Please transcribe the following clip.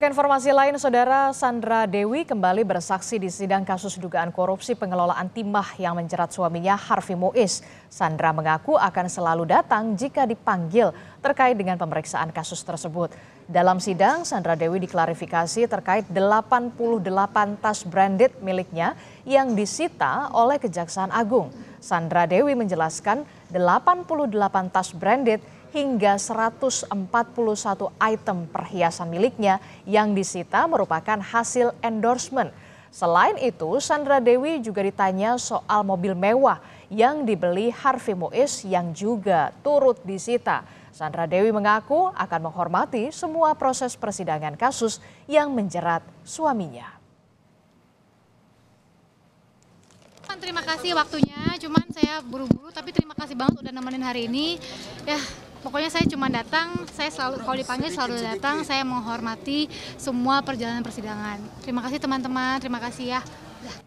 Informasi lain, Saudara Sandra Dewi kembali bersaksi di sidang kasus dugaan korupsi pengelolaan timah yang menjerat suaminya Harvey Mois. Sandra mengaku akan selalu datang jika dipanggil terkait dengan pemeriksaan kasus tersebut. Dalam sidang, Sandra Dewi diklarifikasi terkait 88 tas branded miliknya yang disita oleh Kejaksaan Agung. Sandra Dewi menjelaskan 88 tas branded hingga 141 item perhiasan miliknya yang disita merupakan hasil endorsement. Selain itu, Sandra Dewi juga ditanya soal mobil mewah yang dibeli Harvey Moes yang juga turut disita. Sandra Dewi mengaku akan menghormati semua proses persidangan kasus yang menjerat suaminya. Terima kasih waktunya, cuman saya buru-buru tapi terima kasih banget udah nemenin hari ini. Ya, pokoknya saya cuma datang saya selalu kalau dipanggil selalu datang ya. saya menghormati semua perjalanan persidangan terima kasih teman-teman terima kasih ya